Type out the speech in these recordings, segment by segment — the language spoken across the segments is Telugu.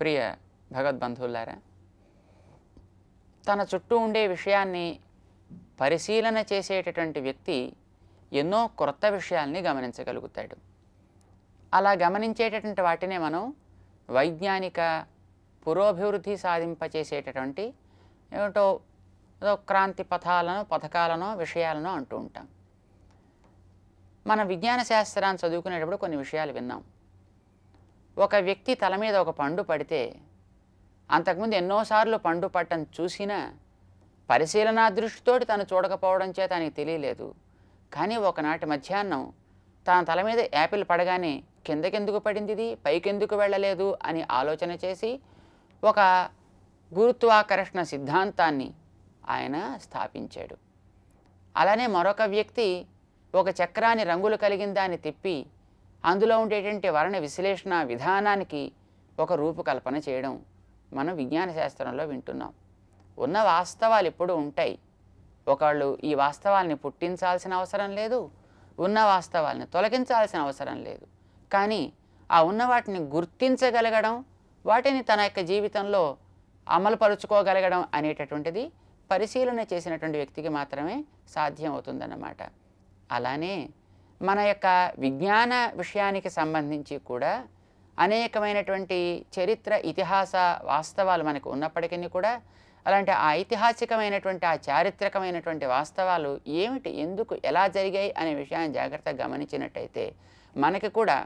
ప్రియ భగవద్బంధువులారా తన చుట్టూ ఉండే విషయాన్ని పరిశీలన చేసేటటువంటి వ్యక్తి ఎన్నో క్రొత్త విషయాల్ని గమనించగలుగుతాడు అలా గమనించేటటువంటి వాటినే మనం వైజ్ఞానిక పురోభివృద్ధి సాధింపచేసేటటువంటి ఏమిటో క్రాంతి పథాలను పథకాలను విషయాలను అంటూ ఉంటాం మన విజ్ఞాన శాస్త్రాన్ని చదువుకునేటప్పుడు కొన్ని విషయాలు విన్నాం ఒక వ్యక్తి తల మీద ఒక పండు పడితే అంతకుముందు ఎన్నోసార్లు పండు పట్టం చూసినా పరిశీలనా దృష్టితోటి తను చూడకపోవడం చేత తనకి తెలియలేదు కానీ ఒకనాటి మధ్యాహ్నం తన తల మీద యాపిల్ పడగానే కిందకెందుకు పడింది పైకెందుకు వెళ్ళలేదు అని ఆలోచన చేసి ఒక గురుత్వాకర్షణ సిద్ధాంతాన్ని ఆయన స్థాపించాడు అలానే మరొక వ్యక్తి ఒక చక్రాన్ని రంగులు కలిగిన దాన్ని తిప్పి అందులో ఉండేటువంటి వర్ణ విశ్లేషణ విధానానికి ఒక రూపకల్పన చేయడం మనం విజ్ఞాన శాస్త్రంలో వింటున్నాం ఉన్న వాస్తవాలు ఎప్పుడూ ఉంటాయి ఒకళ్ళు ఈ వాస్తవాల్ని పుట్టించాల్సిన అవసరం లేదు ఉన్న వాస్తవాల్ని తొలగించాల్సిన అవసరం లేదు కానీ ఆ ఉన్న వాటిని గుర్తించగలగడం వాటిని తన యొక్క జీవితంలో అమలుపరుచుకోగలగడం అనేటటువంటిది పరిశీలన చేసినటువంటి వ్యక్తికి మాత్రమే సాధ్యం అవుతుందన్నమాట అలానే మన యొక్క విజ్ఞాన విషయానికి సంబంధించి కూడా అనేకమైనటువంటి చరిత్ర ఇతిహాస వాస్తవాలు మనకు ఉన్నప్పటికీ కూడా అలాంటి ఆ ఐతిహాసికమైనటువంటి ఆ చారిత్రకమైనటువంటి వాస్తవాలు ఏమిటి ఎందుకు ఎలా జరిగాయి అనే విషయాన్ని జాగ్రత్తగా గమనించినట్టయితే మనకి కూడా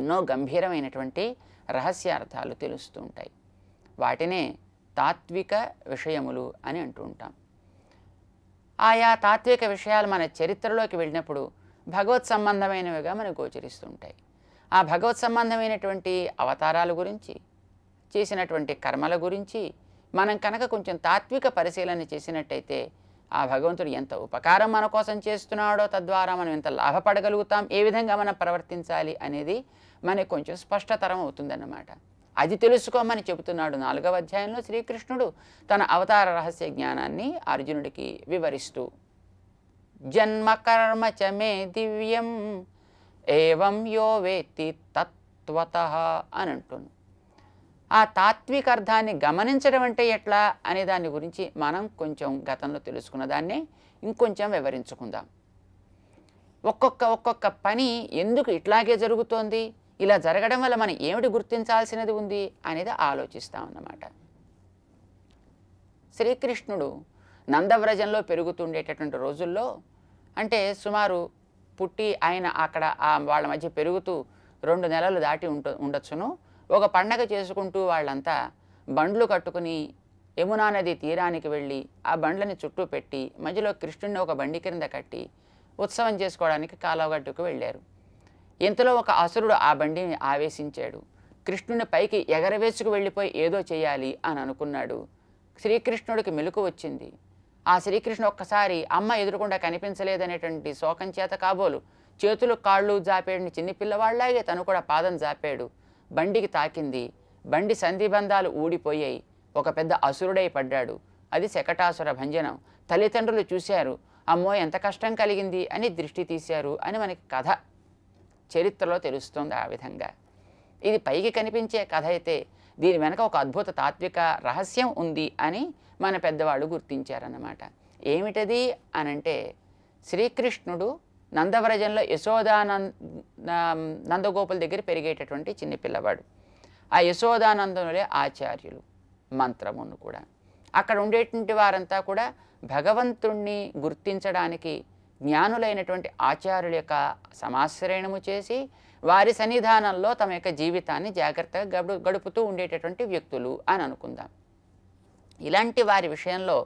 ఎన్నో గంభీరమైనటువంటి రహస్యార్థాలు తెలుస్తుంటాయి వాటినే తాత్విక విషయములు అని అంటూ ఉంటాం ఆయా తాత్విక విషయాలు మన చరిత్రలోకి వెళ్ళినప్పుడు భగవత్ సంబంధమైనవిగా మనకు గోచరిస్తుంటాయి ఆ భగవత్ సంబంధమైనటువంటి అవతారాల గురించి చేసినటువంటి కర్మల గురించి మనం కనుక కొంచెం తాత్విక పరిశీలన చేసినట్టయితే ఆ భగవంతుడు ఎంత ఉపకారం మన కోసం చేస్తున్నాడో తద్వారా మనం ఎంత లాభపడగలుగుతాం ఏ విధంగా మనం ప్రవర్తించాలి అనేది మనకు కొంచెం స్పష్టతరం అవుతుందన్నమాట అది తెలుసుకోమని చెబుతున్నాడు నాలుగవ అధ్యాయంలో శ్రీకృష్ణుడు తన అవతార రహస్య జ్ఞానాన్ని అర్జునుడికి వివరిస్తూ జన్మకర్మ చమే దివ్యం ఏవం యో వేత్తి తత్వత అని అంటుంది ఆ తాత్విక అర్థాన్ని గమనించడం అంటే ఎట్లా అనే దాని గురించి మనం కొంచెం గతంలో తెలుసుకున్న దాన్ని ఇంకొంచెం వివరించుకుందాం ఒక్కొక్క ఒక్కొక్క పని ఎందుకు ఇట్లాగే జరుగుతోంది ఇలా జరగడం వల్ల మనం ఏమిటి గుర్తించాల్సినది ఉంది అనేది ఆలోచిస్తాం అన్నమాట శ్రీకృష్ణుడు నందవ్రజంలో పెరుగుతుండేటటువంటి రోజుల్లో అంటే సుమారు పుట్టి ఆయన అక్కడ వాళ్ళ మధ్య పెరుగుతూ రెండు నెలలు దాటి ఉంట ఉండొచ్చును ఒక పండగ చేసుకుంటూ వాళ్ళంతా బండ్లు కట్టుకుని యమునా నది తీరానికి వెళ్ళి ఆ బండ్లని చుట్టూ పెట్టి మధ్యలో కృష్ణుడిని ఒక బండి క్రింద కట్టి ఉత్సవం చేసుకోవడానికి కాలవగట్టుకు వెళ్ళారు ఇంతలో ఒక అసురుడు ఆ బండిని ఆవేశించాడు కృష్ణుని పైకి ఎగరవేసుకు వెళ్ళిపోయి ఏదో చేయాలి అని అనుకున్నాడు శ్రీకృష్ణుడికి మెలుకు వచ్చింది ఆ శ్రీకృష్ణ ఒక్కసారి అమ్మ ఎదురుకుండా కనిపించలేదనేటువంటి శోకం చేత కాబోలు చేతులు కాళ్ళు జాపేడిని చిన్నపిల్లవాళ్లాగే తను కూడా పాదం జాపాడు బండికి తాకింది బండి సంధిబంధాలు ఊడిపోయాయి ఒక పెద్ద అసురుడై పడ్డాడు అది శకటాసుర భంజనం తల్లిదండ్రులు చూశారు అమ్మో ఎంత కష్టం కలిగింది అని దృష్టి తీశారు అని మనకి కథ చరిత్రలో తెలుస్తుంది ఆ విధంగా ఇది పైకి కనిపించే కథ అయితే దీని వెనక ఒక అద్భుత తాత్విక రహస్యం ఉంది అని మన పెద్దవాళ్ళు గుర్తించారన్నమాట ఏమిటది అనంటే శ్రీకృష్ణుడు నందవ్రజంలో యశోదానంద నందగోపుల దగ్గర పెరిగేటటువంటి చిన్నపిల్లవాడు ఆ యశోదానందనులే ఆచార్యులు మంత్రమును కూడా అక్కడ ఉండేటువంటి వారంతా కూడా భగవంతుణ్ణి గుర్తించడానికి జ్ఞానులైనటువంటి ఆచార్యుల యొక్క సమాశ్రయణము చేసి వారి సన్నిధానంలో తమ యొక్క జీవితాన్ని జాగ్రత్తగా గడు గడుపుతూ ఉండేటటువంటి వ్యక్తులు అని అనుకుందాం ఇలాంటి వారి విషయంలో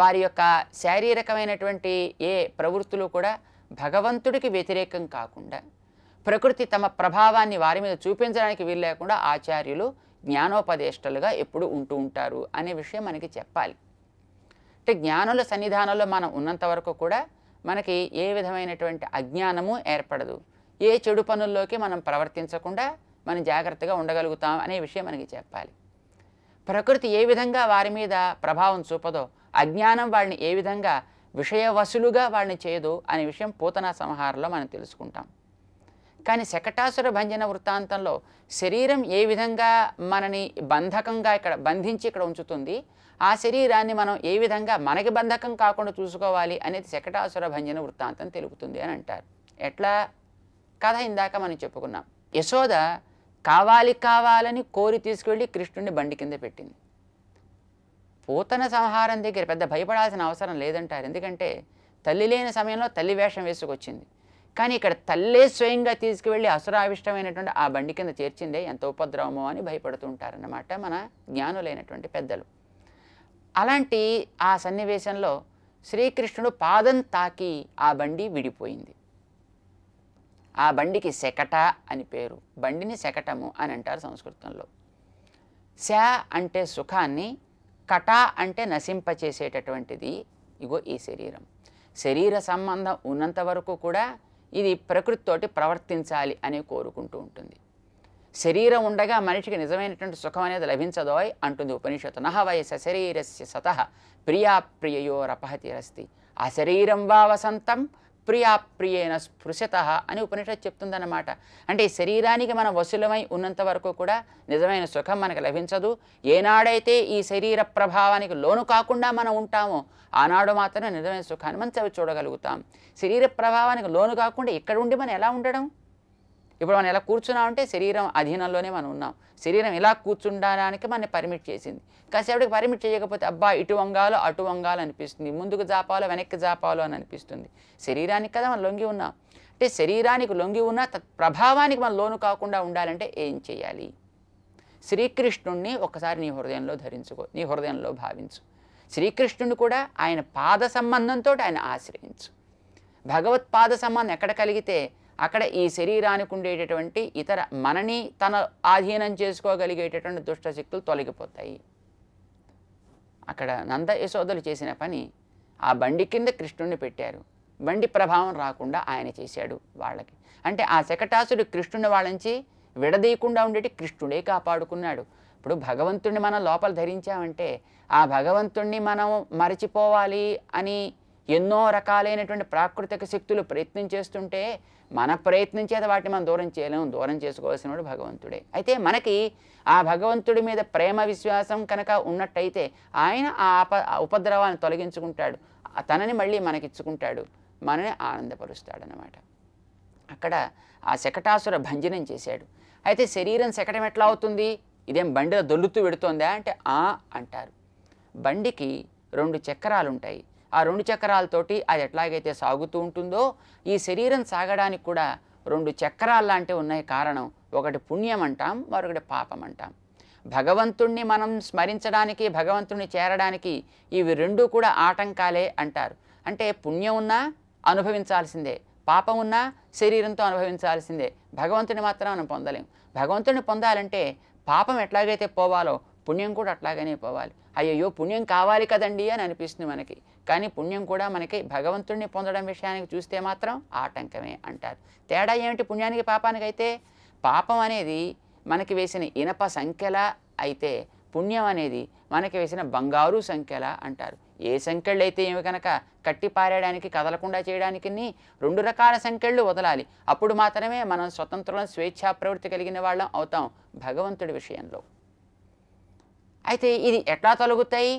వారి యొక్క శారీరకమైనటువంటి ఏ ప్రవృత్తులు కూడా భగవంతుడికి వ్యతిరేకం కాకుండా ప్రకృతి తమ ప్రభావాన్ని వారి మీద చూపించడానికి లేకుండా ఆచార్యులు జ్ఞానోపదేష్టలుగా ఎప్పుడు ఉంటూ ఉంటారు అనే విషయం మనకి చెప్పాలి అంటే జ్ఞానుల సన్నిధానంలో మనం ఉన్నంత వరకు కూడా మనకి ఏ విధమైనటువంటి అజ్ఞానము ఏర్పడదు ఏ చెడు పనుల్లోకి మనం ప్రవర్తించకుండా మనం జాగ్రత్తగా ఉండగలుగుతాం అనే విషయం మనకి చెప్పాలి ప్రకృతి ఏ విధంగా వారి మీద ప్రభావం చూపదో అజ్ఞానం వాళ్ళని ఏ విధంగా విషయ వసులుగా వాళ్ళని చేయదు అనే విషయం పూతన సంహారంలో మనం తెలుసుకుంటాం కానీ శకటాసుర భంజన వృత్తాంతంలో శరీరం ఏ విధంగా మనని బంధకంగా ఇక్కడ బంధించి ఇక్కడ ఉంచుతుంది ఆ శరీరాన్ని మనం ఏ విధంగా మనకి బంధకం కాకుండా చూసుకోవాలి అనేది శకటాసుర భంజన వృత్తాంతం తెలుపుతుంది అని అంటారు ఎట్లా కథ ఇందాక మనం చెప్పుకున్నాం యశోద కావాలి కావాలని కోరి తీసుకువెళ్ళి కృష్ణుడిని బండి కింద పెట్టింది పూతన సంహారం దగ్గర పెద్ద భయపడాల్సిన అవసరం లేదంటారు ఎందుకంటే తల్లి లేని సమయంలో తల్లి వేషం వేసుకొచ్చింది కానీ ఇక్కడ తల్లే స్వయంగా తీసుకువెళ్ళి అసురావిష్టమైనటువంటి ఆ బండి కింద చేర్చిందే ఎంత ఉపద్రవమో అని భయపడుతుంటారన్నమాట మన జ్ఞానులైనటువంటి పెద్దలు అలాంటి ఆ సన్నివేశంలో శ్రీకృష్ణుడు పాదం తాకి ఆ బండి విడిపోయింది ఆ బండికి శకట అని పేరు బండిని శకటము అని అంటారు సంస్కృతంలో శ అంటే సుఖాన్ని కట అంటే నశింపచేసేటటువంటిది ఇగో ఈ శరీరం శరీర సంబంధం ఉన్నంత వరకు కూడా ఇది ప్రకృతితోటి ప్రవర్తించాలి అని కోరుకుంటూ ఉంటుంది శరీరం ఉండగా మనిషికి నిజమైనటువంటి సుఖం అనేది లభించదో అంటుంది ఉపనిషత్తు నహ వయస శరీరస్య సత ఆ శరీరం వా వసంతం ప్రియాప్రియేన స్పృశత అని ఉపనిషత్తు చెప్తుందన్నమాట అంటే ఈ శరీరానికి మనం వసులమై ఉన్నంత వరకు కూడా నిజమైన సుఖం మనకు లభించదు ఏనాడైతే ఈ శరీర ప్రభావానికి లోను కాకుండా మనం ఉంటామో ఆనాడు మాత్రమే నిజమైన సుఖాన్ని మనం చవి చూడగలుగుతాం శరీర ప్రభావానికి లోను కాకుండా ఇక్కడ ఉండి మనం ఎలా ఉండడం ఇప్పుడు మనం ఎలా కూర్చున్నామంటే శరీరం అధీనంలోనే మనం ఉన్నాం శరీరం ఎలా కూర్చుండడానికి మనం పర్మిట్ చేసింది కాసేపటికి పర్మిట్ చేయకపోతే అబ్బా ఇటు వంగాలో అటు వంగాలో అనిపిస్తుంది ముందుకు జాపాలో వెనక్కి జాపాలో అని అనిపిస్తుంది శరీరానికి కదా మనం లొంగి ఉన్నాం అంటే శరీరానికి లొంగి ఉన్న ప్రభావానికి మనం లోను కాకుండా ఉండాలంటే ఏం చేయాలి శ్రీకృష్ణుణ్ణి ఒకసారి నీ హృదయంలో ధరించుకో నీ హృదయంలో భావించు శ్రీకృష్ణుని కూడా ఆయన పాద సంబంధంతో ఆయన ఆశ్రయించు భగవత్పాద సంబంధం ఎక్కడ కలిగితే అక్కడ ఈ శరీరానికి ఉండేటటువంటి ఇతర మనని తన ఆధీనం చేసుకోగలిగేటటువంటి దుష్టశక్తులు తొలగిపోతాయి అక్కడ నంద యశోదలు చేసిన పని ఆ బండి కింద కృష్ణుడిని పెట్టారు బండి ప్రభావం రాకుండా ఆయన చేశాడు వాళ్ళకి అంటే ఆ శకటాసుడు కృష్ణుని వాళ్ళంచి విడదీయకుండా ఉండేటి కృష్ణుడే కాపాడుకున్నాడు ఇప్పుడు భగవంతుణ్ణి మనం లోపల ధరించామంటే ఆ భగవంతుణ్ణి మనం మరచిపోవాలి అని ఎన్నో రకాలైనటువంటి ప్రాకృతిక శక్తులు ప్రయత్నం చేస్తుంటే మన ప్రయత్నం చేత వాటిని మనం దూరం చేయలేము దూరం చేసుకోవాల్సినవాడు భగవంతుడే అయితే మనకి ఆ భగవంతుడి మీద ప్రేమ విశ్వాసం కనుక ఉన్నట్టయితే ఆయన ఆ ఉపద్రవాన్ని తొలగించుకుంటాడు తనని మళ్ళీ మనకిచ్చుకుంటాడు మనని ఆనందపరుస్తాడనమాట అక్కడ ఆ శకటాసుర భంజనం చేశాడు అయితే శరీరం శకటం ఎట్లా అవుతుంది ఇదేం బండిలో దొల్లుతూ పెడుతోందా అంటే ఆ అంటారు బండికి రెండు చక్రాలుంటాయి ఆ రెండు చక్రాలతోటి అది ఎట్లాగైతే సాగుతూ ఉంటుందో ఈ శరీరం సాగడానికి కూడా రెండు చక్రాల్లాంటివి ఉన్నాయి కారణం ఒకటి పుణ్యం అంటాం మరొకటి పాపం అంటాం భగవంతుణ్ణి మనం స్మరించడానికి భగవంతుణ్ణి చేరడానికి ఇవి రెండూ కూడా ఆటంకాలే అంటారు అంటే పుణ్యం ఉన్నా అనుభవించాల్సిందే పాపం ఉన్నా శరీరంతో అనుభవించాల్సిందే భగవంతుని మాత్రం మనం పొందలేం భగవంతుని పొందాలంటే పాపం ఎట్లాగైతే పోవాలో పుణ్యం కూడా అట్లాగనే పోవాలి అయ్యయ్యో పుణ్యం కావాలి కదండి అని అనిపిస్తుంది మనకి కానీ పుణ్యం కూడా మనకి భగవంతుడిని పొందడం విషయానికి చూస్తే మాత్రం ఆటంకమే అంటారు తేడా ఏమిటి పుణ్యానికి పాపానికి అయితే పాపం అనేది మనకి వేసిన ఇనప సంఖ్యల అయితే పుణ్యం అనేది మనకి వేసిన బంగారు సంఖ్యల అంటారు ఏ సంఖ్యలు అయితే ఏమి కనుక కట్టి పారేయడానికి కదలకుండా చేయడానికి రెండు రకాల సంఖ్యలు వదలాలి అప్పుడు మాత్రమే మనం స్వతంత్రం స్వేచ్ఛా ప్రవృత్తి కలిగిన వాళ్ళం అవుతాం భగవంతుడి విషయంలో అయితే ఇది ఎట్లా తొలగుతాయి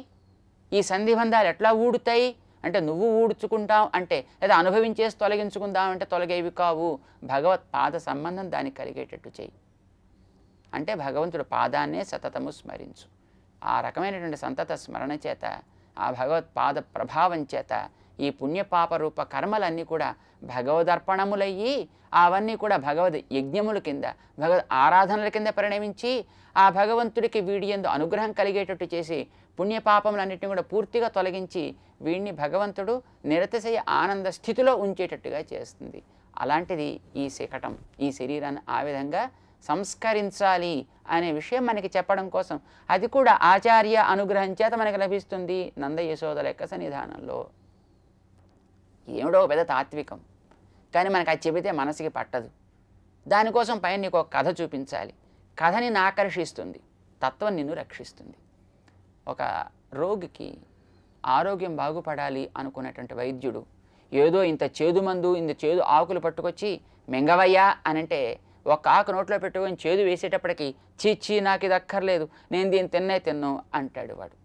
ఈ సంధిబంధాలు ఎట్లా ఊడుతాయి అంటే నువ్వు ఊడ్చుకుంటావు అంటే లేదా అనుభవించేసి తొలగించుకుందాం అంటే తొలగేవి కావు భగవత్ పాద సంబంధం దానికి కలిగేటట్టు చేయి అంటే భగవంతుడు పాదాన్నే సతతము స్మరించు ఆ రకమైనటువంటి సంతత స్మరణ చేత ఆ భగవత్ పాద ప్రభావం చేత ఈ పుణ్యపాపరూప కర్మలన్నీ కూడా భగవదర్పణములయ్యి అవన్నీ కూడా భగవద్ యజ్ఞముల కింద భగవద్ ఆరాధనల కింద పరిణమించి ఆ భగవంతుడికి వీడియందు అనుగ్రహం కలిగేటట్టు చేసి పుణ్యపాపములన్నింటినీ కూడా పూర్తిగా తొలగించి వీడిని భగవంతుడు నిరతిశయ ఆనంద స్థితిలో ఉంచేటట్టుగా చేస్తుంది అలాంటిది ఈ శిఖటం ఈ శరీరాన్ని ఆ విధంగా సంస్కరించాలి అనే విషయం మనకి చెప్పడం కోసం అది కూడా ఆచార్య అనుగ్రహం చేత మనకి లభిస్తుంది నంద యశోదల యొక్క సన్నిధానంలో ఏమిడో పెద్ద తాత్వికం కానీ మనకు అది చెబితే మనసుకి పట్టదు దానికోసం పైన నీకు ఒక కథ చూపించాలి కథని ఆకర్షిస్తుంది తత్వం నిన్ను రక్షిస్తుంది ఒక రోగికి ఆరోగ్యం బాగుపడాలి అనుకున్నటువంటి వైద్యుడు ఏదో ఇంత చేదు మందు ఇంత చేదు ఆకులు పట్టుకొచ్చి మెంగవయ్యా అనంటే ఒక ఆకు నోట్లో పెట్టుకొని చేదు వేసేటప్పటికి చీచీ నాకు ఇది అక్కర్లేదు నేను దీన్ని తిన్నే తిన్ను అంటాడు వాడు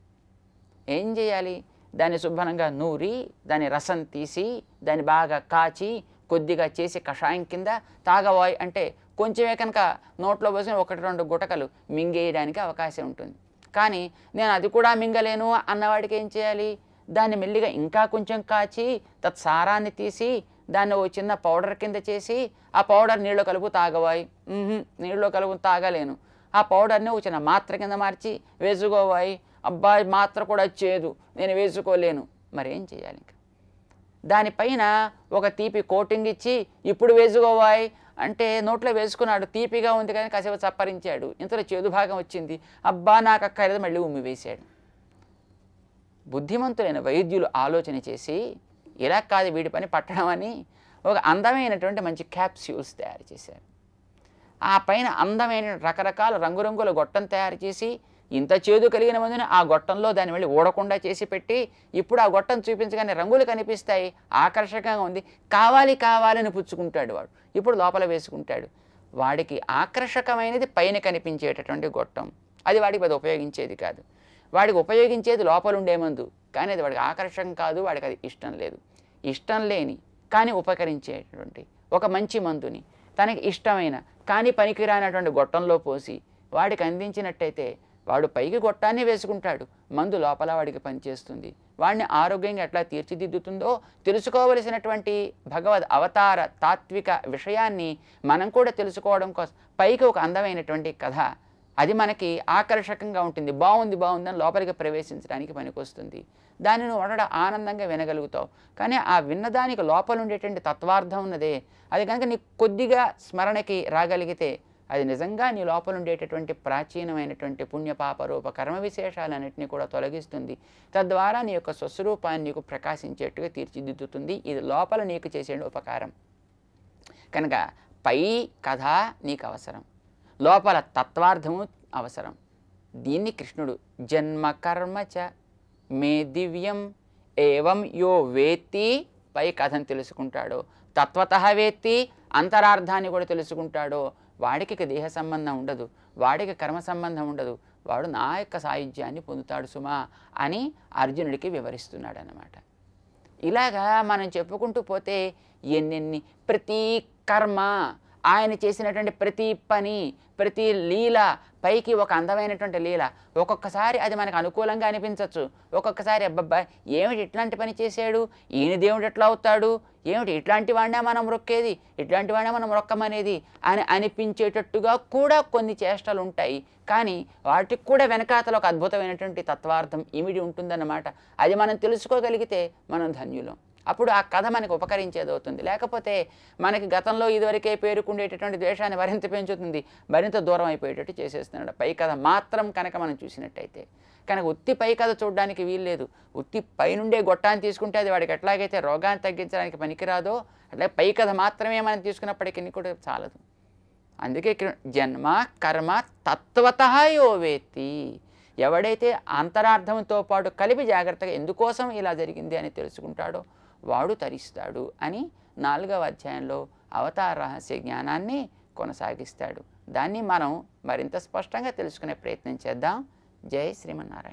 ఏం చేయాలి దాన్ని శుభ్రంగా నూరి దాని రసం తీసి దాన్ని బాగా కాచి కొద్దిగా చేసి కషాయం కింద తాగవాయి అంటే కొంచెమే కనుక నోట్లో పోసిన ఒకటి రెండు గుటకలు మింగేయడానికి అవకాశం ఉంటుంది కానీ నేను అది కూడా మింగలేను అన్నవాడికి ఏం చేయాలి దాన్ని మెల్లిగా ఇంకా కొంచెం కాచి తత్సారాన్ని తీసి దాన్ని ఓ చిన్న పౌడర్ కింద చేసి ఆ పౌడర్ నీళ్ళు కలుపు తాగవాయి నీళ్ళు కలుపు తాగలేను ఆ పౌడర్ని ఒక చిన్న మాత్ర కింద మార్చి వేసుకోవాయి అబ్బాయి మాత్ర కూడా చేదు నేను వేసుకోలేను మరేం చేయాలి ఇంకా దానిపైన ఒక తీపి కోటింగ్ ఇచ్చి ఇప్పుడు వేసుకోవాయి అంటే నోట్లో వేసుకున్నాడు తీపిగా ఉంది కానీ కాసేపు చప్పరించాడు ఇంతలో చేదు భాగం వచ్చింది అబ్బా నాకు అక్కర్లేదు మళ్ళీ ఉమ్మి వేశాడు బుద్ధిమంతులైన వైద్యులు ఆలోచన చేసి ఇలా కాదు వీడి పని పట్టడం అని ఒక అందమైనటువంటి మంచి క్యాప్స్యూల్స్ తయారు చేశారు ఆ పైన అందమైన రకరకాల రంగురంగుల గొట్టం తయారు చేసి ఇంత చేదు కలిగిన మందుని ఆ గొట్టంలో దాన్ని వెళ్ళి ఊడకుండా చేసి పెట్టి ఇప్పుడు ఆ గొట్టం చూపించగానే రంగులు కనిపిస్తాయి ఆకర్షకంగా ఉంది కావాలి కావాలని పుచ్చుకుంటాడు వాడు ఇప్పుడు లోపల వేసుకుంటాడు వాడికి ఆకర్షకమైనది పైన కనిపించేటటువంటి గొట్టం అది వాడికి అది ఉపయోగించేది కాదు వాడికి ఉపయోగించేది లోపల ఉండే మందు కానీ అది వాడికి ఆకర్షకం కాదు వాడికి అది ఇష్టం లేదు ఇష్టం లేని కానీ ఉపకరించేటువంటి ఒక మంచి మందుని తనకి ఇష్టమైన కానీ పనికిరానటువంటి గొట్టంలో పోసి వాడికి అందించినట్టయితే వాడు పైకి గొట్టాన్ని వేసుకుంటాడు మందు లోపల వాడికి పనిచేస్తుంది వాడిని ఆరోగ్యంగా ఎట్లా తీర్చిదిద్దుతుందో తెలుసుకోవలసినటువంటి భగవద్ అవతార తాత్విక విషయాన్ని మనం కూడా తెలుసుకోవడం కోసం పైకి ఒక అందమైనటువంటి కథ అది మనకి ఆకర్షకంగా ఉంటుంది బాగుంది బాగుందని లోపలికి ప్రవేశించడానికి పనికొస్తుంది దానిని వడడ ఆనందంగా వినగలుగుతావు కానీ ఆ విన్నదానికి లోపల ఉండేటువంటి తత్వార్థం ఉన్నదే అది కనుక నీకు కొద్దిగా స్మరణకి రాగలిగితే అది నిజంగా నీ లోపల ఉండేటటువంటి ప్రాచీనమైనటువంటి పుణ్యపాప రూప కర్మ విశేషాలన్నింటినీ కూడా తొలగిస్తుంది తద్వారా నీ యొక్క స్వస్వరూపాన్ని నీకు ప్రకాశించేట్టుగా తీర్చిదిద్దుతుంది ఇది లోపల నీకు చేసే ఉపకారం కనుక పై కథ నీకు అవసరం లోపల తత్వార్థము అవసరం దీన్ని కృష్ణుడు జన్మ కర్మ చ మే దివ్యం ఏవం యో వేత్తి పై కథను తెలుసుకుంటాడు తత్వత వేత్తి అంతరార్థాన్ని కూడా తెలుసుకుంటాడు వాడికి దేహ సంబంధం ఉండదు వాడికి కర్మ సంబంధం ఉండదు వాడు నా యొక్క సాయుధ్యాన్ని పొందుతాడు సుమా అని అర్జునుడికి వివరిస్తున్నాడు అనమాట ఇలాగా మనం చెప్పుకుంటూ పోతే ఎన్నెన్ని ప్రతి కర్మ ఆయన చేసినటువంటి ప్రతి పని ప్రతి లీల పైకి ఒక అందమైనటువంటి లీల ఒక్కొక్కసారి అది మనకు అనుకూలంగా అనిపించవచ్చు ఒక్కొక్కసారి అబ్బబ్బా ఏమిటి ఇట్లాంటి పని చేశాడు ఈయన దేవుడు ఎట్లా అవుతాడు ఏమిటి ఇట్లాంటి వాడినా మనం రొక్కేది ఇట్లాంటి వాడినా మనం రొక్కమనేది అని అనిపించేటట్టుగా కూడా కొన్ని చేష్టలు ఉంటాయి కానీ వాటికి కూడా వెనకాతల ఒక అద్భుతమైనటువంటి తత్వార్థం ఇమిడి ఉంటుందన్నమాట అది మనం తెలుసుకోగలిగితే మనం ధన్యులం అప్పుడు ఆ కథ మనకు ఉపకరించేది అవుతుంది లేకపోతే మనకి గతంలో ఇదివరకే పేరుకుండేటటువంటి ద్వేషాన్ని మరింత పెంచుతుంది మరింత దూరం అయిపోయేటట్టు చేసేస్తున్నాడు పై కథ మాత్రం కనుక మనం చూసినట్టయితే కనుక ఉత్తి పై కథ చూడడానికి వీల్లేదు ఉత్తి పైనుండే గొట్టాన్ని తీసుకుంటే అది వాడికి ఎట్లాగైతే రోగాన్ని తగ్గించడానికి పనికిరాదో అట్లా పై కథ మాత్రమే మనం తీసుకున్నప్పటికీ కూడా చాలదు అందుకే జన్మ కర్మ తత్వత యోవేత్తి ఎవడైతే అంతరార్థంతో పాటు కలిపి జాగ్రత్తగా ఎందుకోసం ఇలా జరిగింది అని తెలుసుకుంటాడో వాడు తరిస్తాడు అని నాలుగవ అధ్యాయంలో అవతార రహస్య జ్ఞానాన్ని కొనసాగిస్తాడు దాన్ని మనం మరింత స్పష్టంగా తెలుసుకునే ప్రయత్నం చేద్దాం జై శ్రీమన్నారాయణ